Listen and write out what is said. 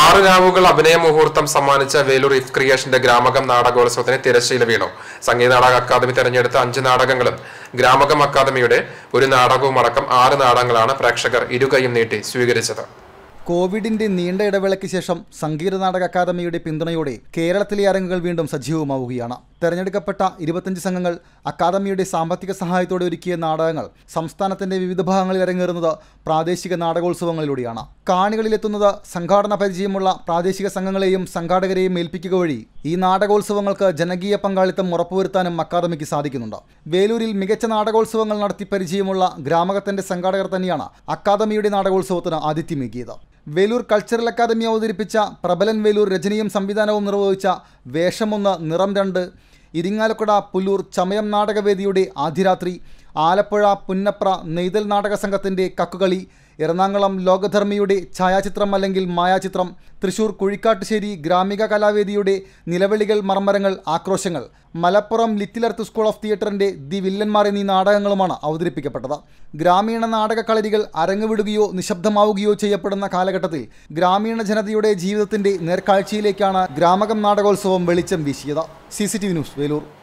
ആറ് രാവുകൾ അഭിനയ മുഹൂർത്തം സമ്മാനിച്ച വേലൂർ ഇഫ് ക്രിയേഷന്റെ ഗ്രാമകം നാടകോത്സവത്തിന് തിരശ്ശീല വീണു സംഗീത നാടക അക്കാദമി തെരഞ്ഞെടുത്ത അഞ്ച് നാടകങ്ങളും ഗ്രാമകം അക്കാദമിയുടെ ഒരു നാടകവും അടക്കം ആറ് നാടകങ്ങളാണ് പ്രേക്ഷകർ ഇരുകയും നീട്ടി സ്വീകരിച്ചത് കോവിഡിന്റെ നീണ്ട ഇടവേളയ്ക്ക് ശേഷം സംഗീത നാടക അക്കാദമിയുടെ പിന്തുണയോടെ കേരളത്തിലെ അരങ്ങുകൾ വീണ്ടും സജീവമാവുകയാണ് തെരഞ്ഞെടുക്കപ്പെട്ട ഇരുപത്തഞ്ച് സംഘങ്ങൾ അക്കാദമിയുടെ സാമ്പത്തിക സഹായത്തോടെ ഒരുക്കിയ നാടകങ്ങൾ സംസ്ഥാനത്തിന്റെ വിവിധ ഭാഗങ്ങളിൽ അരങ്ങേറുന്നത് പ്രാദേശിക നാടകോത്സവങ്ങളിലൂടെയാണ് കാണികളിലെത്തുന്നത് സംഘാടന പരിചയമുള്ള പ്രാദേശിക സംഘങ്ങളെയും സംഘാടകരെയും ഏൽപ്പിക്കുക വഴി ഈ നാടകോത്സവങ്ങൾക്ക് ജനകീയ പങ്കാളിത്തം ഉറപ്പുവരുത്താനും അക്കാദമിക്ക് സാധിക്കുന്നുണ്ട് വേലൂരിൽ മികച്ച നാടകോത്സവങ്ങൾ നടത്തി പരിചയമുള്ള ഗ്രാമകത്തിന്റെ സംഘാടകർ തന്നെയാണ് അക്കാദമിയുടെ നാടകോത്സവത്തിന് ആതിഥ്യമേകിയത് വേലൂർ കൾച്ചറൽ അക്കാദമി അവതരിപ്പിച്ച പ്രബലൻ വേലൂർ രചനയും സംവിധാനവും നിർവഹിച്ച വേഷമൊന്ന് നിറം രണ്ട് ഇരിങ്ങാലക്കുട പുല്ലൂർ ചമയം നാടകവേദിയുടെ ആദ്യരാത്രി ആലപ്പുഴ പുന്നപ്ര നെയ്തൽ നാടക സംഘത്തിൻ്റെ കക്കുകളി എറണാകുളം ലോകധർമ്മിയുടെ ഛായാചിത്രം അല്ലെങ്കിൽ മായാചിത്രം തൃശൂർ കുഴിക്കാട്ടുശ്ശേരി ഗ്രാമിക കലാവേദിയുടെ നിലവിളികൾ മർമ്മരങ്ങൾ ആക്രോശങ്ങൾ Malappuram little earth school of തിയേറ്ററിൻ്റെ ദി വില്ലന്മാർ എന്നീ നാടകങ്ങളുമാണ് അവതരിപ്പിക്കപ്പെട്ടത് ഗ്രാമീണ നാടക കളരികൾ അരങ്ങുവിടുകയോ നിശബ്ദമാവുകയോ ചെയ്യപ്പെടുന്ന കാലഘട്ടത്തിൽ ഗ്രാമീണ ജനതയുടെ ജീവിതത്തിൻ്റെ നേർക്കാഴ്ചയിലേക്കാണ് ഗ്രാമകം നാടകോത്സവം വെളിച്ചം വീശിയത് സി ന്യൂസ് വേലൂർ